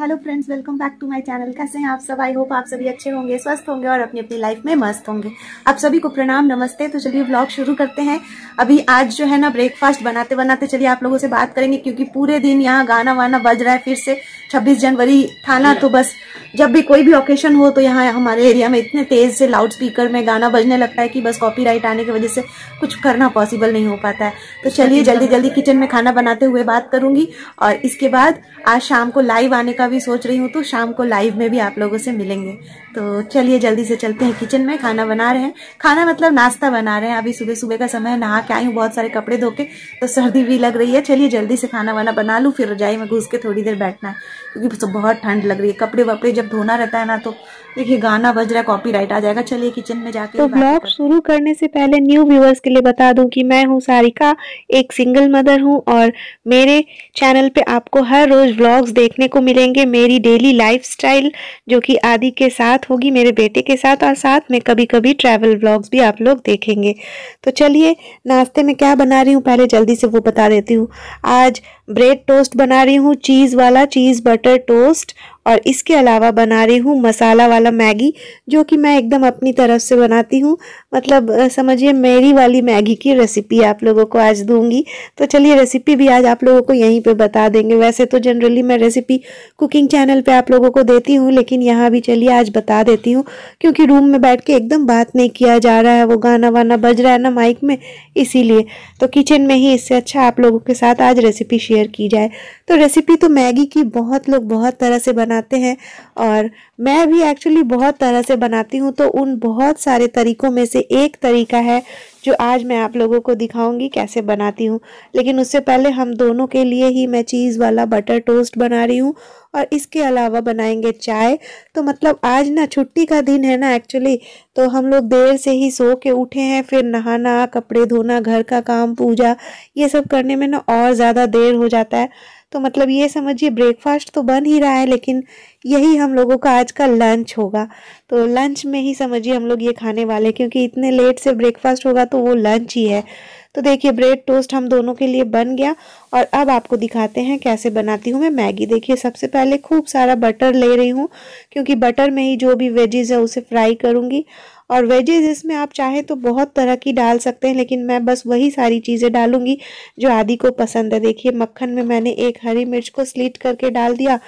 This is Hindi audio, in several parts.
Hello friends welcome back to my channel कैसे हैं आप सब आई होप आप सभी अच्छे होंगे स्वस्थ होंगे और अपनी अपनी लाइफ में मस्त होंगे आप सभी को प्रणाम नमस्ते तो चलिए ब्लॉग शुरू करते हैं अभी आज जो है ना ब्रेकफास्ट बनाते बनाते चलिए आप लोगों से बात करेंगे क्योंकि पूरे दिन यहाँ गाना वाना बज रहा है फिर से छब्बीस जनवरी थाना तो बस जब भी कोई भी ओकेशन हो तो यहाँ हमारे एरिया में इतने तेज से लाउड स्पीकर में गाना बजने लगता है कि बस कॉपीराइट आने की वजह से कुछ करना पॉसिबल नहीं हो पाता है तो चलिए जल्दी जल्दी किचन में खाना बनाते हुए बात करूंगी और इसके बाद आज शाम को लाइव आने का भी सोच रही हूँ तो शाम को लाइव में भी आप लोगों से मिलेंगे तो चलिए जल्दी से चलते हैं किचन में खाना बना रहे हैं खाना मतलब नाश्ता बना रहे हैं अभी सुबह सुबह का समय नहा के आई हूँ बहुत सारे कपड़े धो के तो सर्दी भी लग रही है चलिए जल्दी से खाना वाना बना लूँ फिर रजाई में घुस के थोड़ी देर बैठना है क्योंकि बहुत ठंड लग रही है कपड़े वपड़े जब धोना रहता है ना तो देखिए गाना बज रहा है कॉपीराइट आ जाएगा चलिए किचन में जाके तो ब्लॉग शुरू करने से पहले न्यू व्यूअर्स के लिए बता दूं कि मैं हूं सारिका एक सिंगल मदर हूं और मेरे चैनल पे आपको हर रोज व्लॉग्स देखने को मिलेंगे मेरी डेली स्टाइल जो कि आदि के साथ होगी मेरे बेटे के साथ और साथ में कभी कभी ट्रैवल व्लॉग्स भी आप लोग देखेंगे तो चलिए नाश्ते में क्या बना रही हूँ पहले जल्दी से वो बता देती हूँ आज ब्रेड टोस्ट बना रही हूँ चीज़ वाला चीज़ बटर टोस्ट और इसके अलावा बना रही हूँ मसाला वाला मैगी जो कि मैं एकदम अपनी तरफ से बनाती हूँ मतलब समझिए मेरी वाली मैगी की रेसिपी आप लोगों को आज दूंगी तो चलिए रेसिपी भी आज आप लोगों को यहीं पे बता देंगे वैसे तो जनरली मैं रेसिपी कुकिंग चैनल पे आप लोगों को देती हूँ लेकिन यहाँ भी चलिए आज बता देती हूँ क्योंकि रूम में बैठ के एकदम बात नहीं किया जा रहा है वो गाना वाना बज रहा है ना माइक में इसीलिए तो किचन में ही इससे अच्छा आप लोगों के साथ आज रेसिपी शेयर शेयर की जाए तो रेसिपी तो मैगी की बहुत लोग बहुत तरह से बनाते हैं और मैं भी एक्चुअली बहुत तरह से बनाती हूँ तो उन बहुत सारे तरीक़ों में से एक तरीका है जो आज मैं आप लोगों को दिखाऊंगी कैसे बनाती हूँ लेकिन उससे पहले हम दोनों के लिए ही मैं चीज़ वाला बटर टोस्ट बना रही हूँ और इसके अलावा बनाएंगे चाय तो मतलब आज ना छुट्टी का दिन है ना एक्चुअली तो हम लोग देर से ही सो के उठे हैं फिर नहाना कपड़े धोना घर का काम पूजा ये सब करने में ना और ज़्यादा देर हो जाता है तो मतलब ये समझिए ब्रेकफास्ट तो बन ही रहा है लेकिन यही हम लोगों का आज का लंच होगा तो लंच में ही समझिए हम लोग ये खाने वाले क्योंकि इतने लेट से ब्रेकफास्ट होगा तो वो लंच ही है तो देखिए ब्रेड टोस्ट हम दोनों के लिए बन गया और अब आपको दिखाते हैं कैसे बनाती हूँ मैं मैगी देखिए सबसे पहले खूब सारा बटर ले रही हूँ क्योंकि बटर में ही जो भी वेजेज़ है उसे फ्राई करूँगी और वेजेज इसमें आप चाहें तो बहुत तरह की डाल सकते हैं लेकिन मैं बस वही सारी चीज़ें डालूंगी जो आदि को पसंद है देखिए मक्खन में मैंने एक हरी मिर्च को स्लीट करके डाल दिया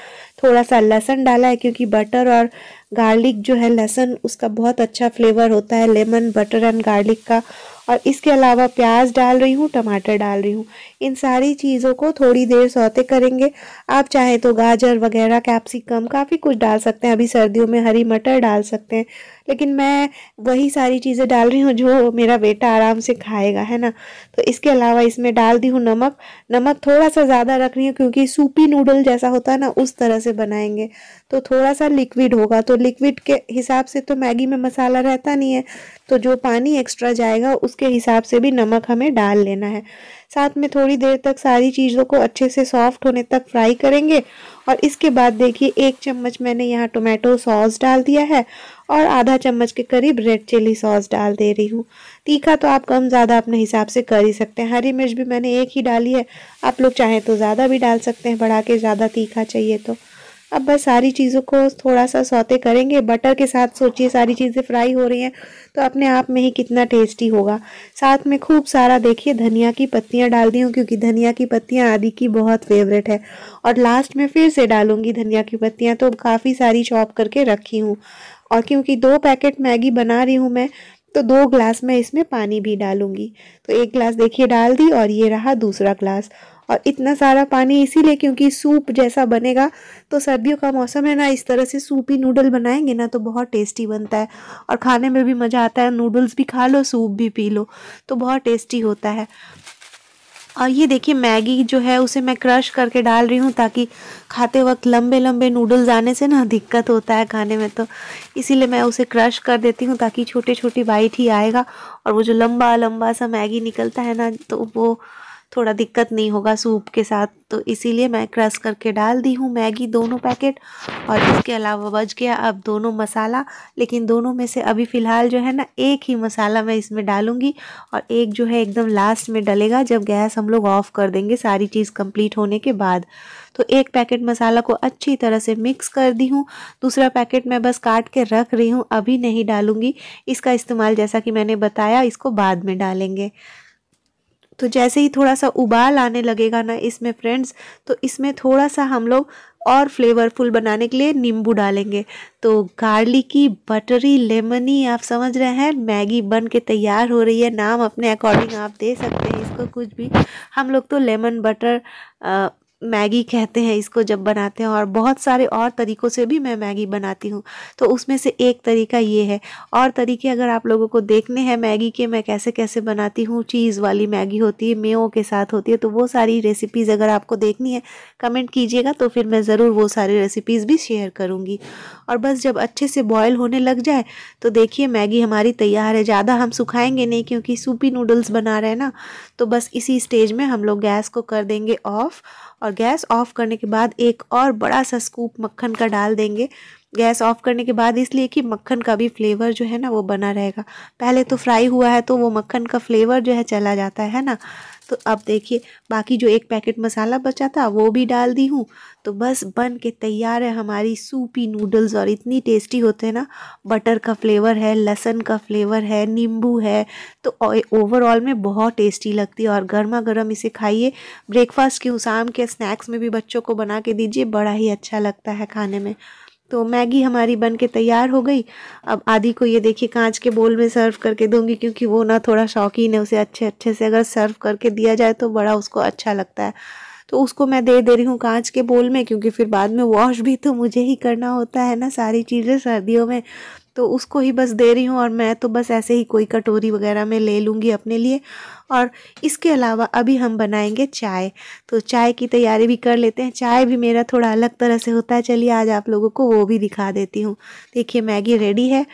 थोड़ा सा लहसन डाला है क्योंकि बटर और गार्लिक जो है लहसन उसका बहुत अच्छा फ्लेवर होता है लेमन बटर एंड गार्लिक का और इसके अलावा प्याज डाल रही हूँ टमाटर डाल रही हूँ इन सारी चीज़ों को थोड़ी देर सौते करेंगे आप चाहें तो गाजर वगैरह कैप्सिकम काफ़ी कुछ डाल सकते हैं अभी सर्दियों में हरी मटर डाल सकते हैं लेकिन मैं वही सारी चीज़ें डाल रही हूँ जो मेरा बेटा आराम से खाएगा है ना तो इसके अलावा इसमें डाल दी हूँ नमक नमक थोड़ा सा ज़्यादा रख रही हूँ क्योंकि सूपी नूडल जैसा होता है ना उस तरह से बनाएंगे तो थोड़ा सा लिक्विड होगा तो लिक्विड के हिसाब से तो मैगी में मसाला रहता नहीं है तो जो पानी एक्स्ट्रा जाएगा उसके हिसाब से भी नमक हमें डाल लेना है साथ में थोड़ी देर तक सारी चीज़ों को अच्छे से सॉफ्ट होने तक फ्राई करेंगे और इसके बाद देखिए एक चम्मच मैंने यहाँ टोमेटो सॉस डाल दिया है और आधा चम्मच के करीब रेड चिली सॉस डाल दे रही हूँ तीखा तो आप कम ज़्यादा अपने हिसाब से कर ही सकते हैं हरी मिर्च भी मैंने एक ही डाली है आप लोग चाहें तो ज़्यादा भी डाल सकते हैं बढ़ा के ज़्यादा तीखा चाहिए तो अब बस सारी चीज़ों को थोड़ा सा सौते करेंगे बटर के साथ सोचिए सारी चीज़ें फ्राई हो रही हैं तो अपने आप में ही कितना टेस्टी होगा साथ में खूब सारा देखिए धनिया की पत्तियाँ डाल दी हूँ क्योंकि धनिया की पत्तियाँ आदि की बहुत फेवरेट है और लास्ट में फिर से डालूंगी धनिया की पत्तियाँ तो काफ़ी सारी चॉप करके रखी हूँ और क्योंकि दो पैकेट मैगी बना रही हूँ मैं तो दो ग्लास मैं इसमें पानी भी डालूंगी तो एक ग्लास देखिए डाल दी और ये रहा दूसरा ग्लास और इतना सारा पानी इसीलिए क्योंकि सूप जैसा बनेगा तो सर्दियों का मौसम है ना इस तरह से सूप ही नूडल बनाएंगे ना तो बहुत टेस्टी बनता है और खाने में भी मज़ा आता है नूडल्स भी खा लो सूप भी पी लो तो बहुत टेस्टी होता है और ये देखिए मैगी जो है उसे मैं क्रश करके डाल रही हूँ ताकि खाते वक्त लंबे लंबे नूडल्स आने से ना दिक्कत होता है खाने में तो इसीलिए मैं उसे क्रश कर देती हूँ ताकि छोटे छोटे बाइट ही आएगा और वो जो लंबा लंबा सा मैगी निकलता है ना तो वो थोड़ा दिक्कत नहीं होगा सूप के साथ तो इसीलिए मैं क्रश करके डाल दी हूँ मैगी दोनों पैकेट और इसके अलावा बच गया अब दोनों मसाला लेकिन दोनों में से अभी फ़िलहाल जो है ना एक ही मसाला मैं इसमें डालूँगी और एक जो है एकदम लास्ट में डलेगा जब गैस हम लोग ऑफ़ कर देंगे सारी चीज़ कम्प्लीट होने के बाद तो एक पैकेट मसाला को अच्छी तरह से मिक्स कर दी हूँ दूसरा पैकेट मैं बस काट के रख रही हूँ अभी नहीं डालूँगी इसका इस्तेमाल जैसा कि मैंने बताया इसको बाद में डालेंगे तो जैसे ही थोड़ा सा उबाल आने लगेगा ना इसमें फ्रेंड्स तो इसमें थोड़ा सा हम लोग और फ्लेवरफुल बनाने के लिए नींबू डालेंगे तो गार्लिकी बटरी लेमनी आप समझ रहे हैं मैगी बन के तैयार हो रही है नाम अपने अकॉर्डिंग आप दे सकते हैं इसको कुछ भी हम लोग तो लेमन बटर मैगी कहते हैं इसको जब बनाते हैं और बहुत सारे और तरीक़ों से भी मैं मैगी बनाती हूँ तो उसमें से एक तरीका ये है और तरीके अगर आप लोगों को देखने हैं मैगी के मैं कैसे कैसे बनाती हूँ चीज़ वाली मैगी होती है मेओ के साथ होती है तो वो सारी रेसिपीज़ अगर आपको देखनी है कमेंट कीजिएगा तो फिर मैं ज़रूर वो सारी रेसिपीज़ भी शेयर करूँगी और बस जब अच्छे से बॉयल होने लग जाए तो देखिए मैगी हमारी तैयार है ज़्यादा हम सुखाएँगे नहीं क्योंकि सूपी नूडल्स बना रहे हैं ना तो बस इसी स्टेज में हम लोग गैस को कर देंगे ऑफ़ और और गैस ऑफ करने के बाद एक और बड़ा सा स्कूप मक्खन का डाल देंगे गैस ऑफ करने के बाद इसलिए कि मक्खन का भी फ्लेवर जो है ना वो बना रहेगा पहले तो फ्राई हुआ है तो वो मक्खन का फ्लेवर जो है चला जाता है ना तो अब देखिए बाकी जो एक पैकेट मसाला बचा था वो भी डाल दी हूँ तो बस बन के तैयार है हमारी सूपी नूडल्स और इतनी टेस्टी होते हैं ना बटर का फ्लेवर है लहसन का फ्लेवर है नींबू है तो ओवरऑल में बहुत टेस्टी लगती है और गर्मा गर्म इसे खाइए ब्रेकफास्ट क्यों शाम के स्नैक्स में भी बच्चों को बना के दीजिए बड़ा ही अच्छा लगता है खाने में तो मैगी हमारी बन के तैयार हो गई अब आदि को ये देखिए कांच के बोल में सर्व करके दूंगी क्योंकि वो ना थोड़ा शौकीन है उसे अच्छे अच्छे से अगर सर्व करके दिया जाए तो बड़ा उसको अच्छा लगता है तो उसको मैं दे दे रही हूँ कांच के बोल में क्योंकि फिर बाद में वॉश भी तो मुझे ही करना होता है ना सारी चीज़ें सर्दियों में तो उसको ही बस दे रही हूँ और मैं तो बस ऐसे ही कोई कटोरी वगैरह में ले लूँगी अपने लिए और इसके अलावा अभी हम बनाएंगे चाय तो चाय की तैयारी भी कर लेते हैं चाय भी मेरा थोड़ा अलग तरह से होता है चलिए आज आप लोगों को वो भी दिखा देती हूँ देखिए मैगी रेडी है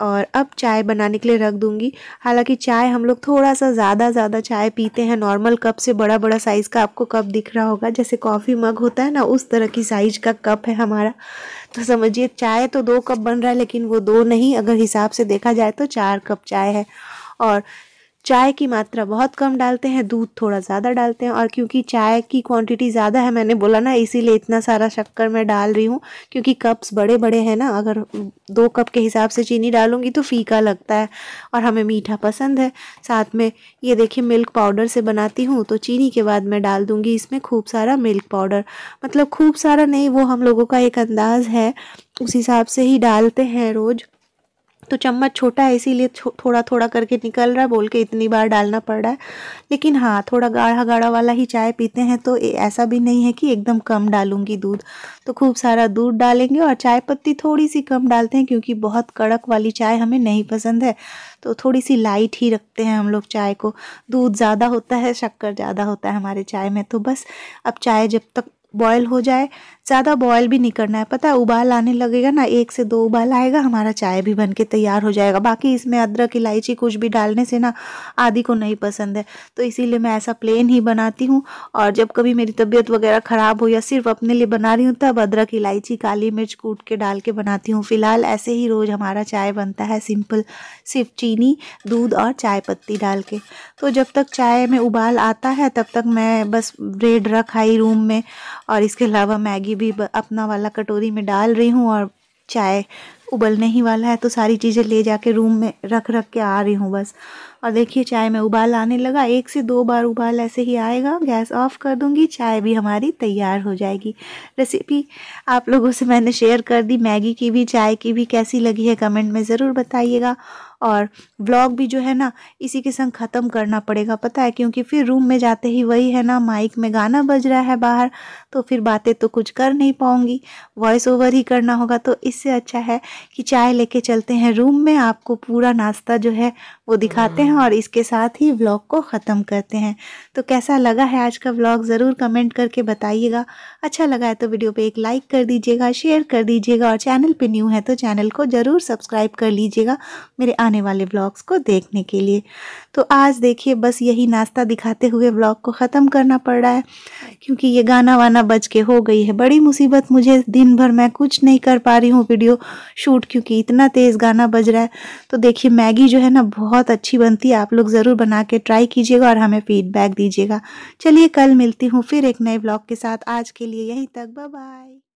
और अब चाय बनाने के लिए रख दूंगी हालांकि चाय हम लोग थोड़ा सा ज़्यादा ज़्यादा चाय पीते हैं नॉर्मल कप से बड़ा बड़ा साइज़ का आपको कप दिख रहा होगा जैसे कॉफ़ी मग होता है ना उस तरह की साइज़ का कप है हमारा तो समझिए चाय तो दो कप बन रहा है लेकिन वो दो नहीं अगर हिसाब से देखा जाए तो चार कप चाय है और चाय की मात्रा बहुत कम डालते हैं दूध थोड़ा ज़्यादा डालते हैं और क्योंकि चाय की क्वांटिटी ज़्यादा है मैंने बोला ना इसीलिए इतना सारा शक्कर मैं डाल रही हूँ क्योंकि कप्स बड़े बड़े हैं ना अगर दो कप के हिसाब से चीनी डालूंगी तो फीका लगता है और हमें मीठा पसंद है साथ में ये देखिए मिल्क पाउडर से बनाती हूँ तो चीनी के बाद मैं डाल दूँगी इसमें खूब सारा मिल्क पाउडर मतलब खूब सारा नहीं वो हम लोगों का एक अंदाज़ है उस हिसाब से ही डालते हैं रोज़ तो चम्मच छोटा है इसीलिए थोड़ा थोड़ा करके निकल रहा है बोल के इतनी बार डालना पड़ रहा है लेकिन हाँ थोड़ा गाढ़ा गाढ़ा वाला ही चाय पीते हैं तो ऐसा भी नहीं है कि एकदम कम डालूंगी दूध तो खूब सारा दूध डालेंगे और चाय पत्ती थोड़ी सी कम डालते हैं क्योंकि बहुत कड़क वाली चाय हमें नहीं पसंद है तो थोड़ी सी लाइट ही रखते हैं हम लोग चाय को दूध ज़्यादा होता है शक्कर ज़्यादा होता है हमारे चाय में तो बस अब चाय जब तक बॉयल हो जाए ज़्यादा बॉयल भी नहीं करना है पता है उबाल आने लगेगा ना एक से दो उबाल आएगा हमारा चाय भी बन के तैयार हो जाएगा बाकी इसमें अदरक इलायची कुछ भी डालने से ना आदि को नहीं पसंद है तो इसीलिए मैं ऐसा प्लेन ही बनाती हूँ और जब कभी मेरी तबीयत वगैरह ख़राब हो या सिर्फ अपने लिए बना रही हूँ तब अदरक इलायची काली मिर्च कूट के डाल के बनाती हूँ फ़िलहाल ऐसे ही रोज़ हमारा चाय बनता है सिंपल सिर्फ चीनी दूध और चाय पत्ती डाल के तो जब तक चाय में उबाल आता है तब तक मैं बस ब्रेड रखाई रूम में और इसके अलावा मैगी ये भी अपना वाला कटोरी में डाल रही हूँ और चाय उबलने ही वाला है तो सारी चीज़ें ले जाके रूम में रख रख के आ रही हूँ बस और देखिए चाय में उबाल आने लगा एक से दो बार उबाल ऐसे ही आएगा गैस ऑफ कर दूंगी चाय भी हमारी तैयार हो जाएगी रेसिपी आप लोगों से मैंने शेयर कर दी मैगी की भी चाय की भी कैसी लगी है कमेंट में ज़रूर बताइएगा और ब्लॉग भी जो है ना इसी के संग ख़त्म करना पड़ेगा पता है क्योंकि फिर रूम में जाते ही वही है ना माइक में गाना बज रहा है बाहर तो फिर बातें तो कुछ कर नहीं पाऊँगी वॉइस ओवर ही करना होगा तो इससे अच्छा है कि चाय लेके चलते हैं रूम में आपको पूरा नाश्ता जो है वो दिखाते हैं हम्म। और इसके साथ ही व्लॉग को ख़त्म करते हैं तो कैसा लगा है आज का व्लॉग ज़रूर कमेंट करके बताइएगा अच्छा लगा है तो वीडियो पे एक लाइक कर दीजिएगा शेयर कर दीजिएगा और चैनल पे न्यू है तो चैनल को ज़रूर सब्सक्राइब कर लीजिएगा मेरे आने वाले व्लॉग्स को देखने के लिए तो आज देखिए बस यही नाश्ता दिखाते हुए व्लॉग को ख़त्म करना पड़ रहा है क्योंकि ये गाना वाना बज के हो गई है बड़ी मुसीबत मुझे दिन भर मैं कुछ नहीं कर पा रही हूँ वीडियो शूट क्योंकि इतना तेज़ गाना बज रहा है तो देखिए मैगी जो है ना बहुत बहुत अच्छी बनती है आप लोग ज़रूर बना के ट्राई कीजिएगा और हमें फीडबैक दीजिएगा चलिए कल मिलती हूँ फिर एक नए ब्लॉग के साथ आज के लिए यहीं तक बाय